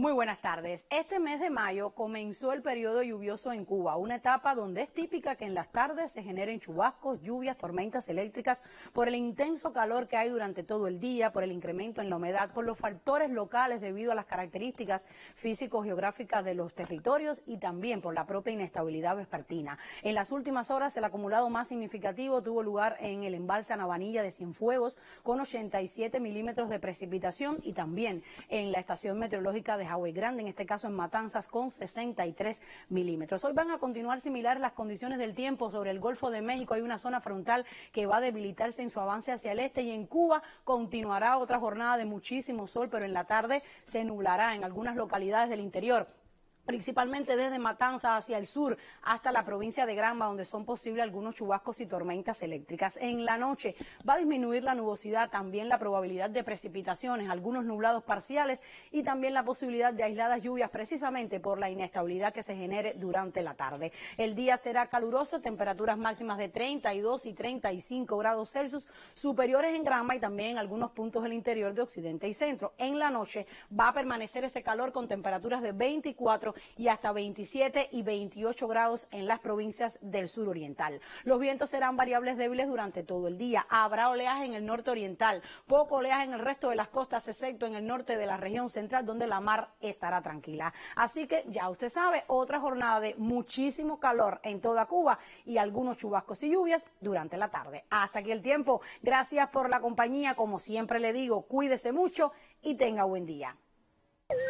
Muy buenas tardes. Este mes de mayo comenzó el periodo lluvioso en Cuba, una etapa donde es típica que en las tardes se generen chubascos, lluvias, tormentas eléctricas por el intenso calor que hay durante todo el día, por el incremento en la humedad, por los factores locales debido a las características físico-geográficas de los territorios y también por la propia inestabilidad vespertina. En las últimas horas el acumulado más significativo tuvo lugar en el embalse Navanilla de Cienfuegos con 87 milímetros de precipitación y también en la estación meteorológica de y Grande, en este caso en Matanzas, con 63 milímetros. Hoy van a continuar similares las condiciones del tiempo sobre el Golfo de México. Hay una zona frontal que va a debilitarse en su avance hacia el este y en Cuba continuará otra jornada de muchísimo sol, pero en la tarde se nublará en algunas localidades del interior principalmente desde Matanza hacia el sur hasta la provincia de Granma, donde son posibles algunos chubascos y tormentas eléctricas. En la noche va a disminuir la nubosidad, también la probabilidad de precipitaciones, algunos nublados parciales y también la posibilidad de aisladas lluvias, precisamente por la inestabilidad que se genere durante la tarde. El día será caluroso, temperaturas máximas de 32 y 35 grados Celsius, superiores en Granma y también en algunos puntos del interior de Occidente y Centro. En la noche va a permanecer ese calor con temperaturas de 24 y hasta 27 y 28 grados en las provincias del sur oriental. Los vientos serán variables débiles durante todo el día. Habrá oleaje en el norte oriental, poco oleaje en el resto de las costas, excepto en el norte de la región central, donde la mar estará tranquila. Así que ya usted sabe, otra jornada de muchísimo calor en toda Cuba y algunos chubascos y lluvias durante la tarde. Hasta aquí el tiempo. Gracias por la compañía. Como siempre le digo, cuídese mucho y tenga buen día.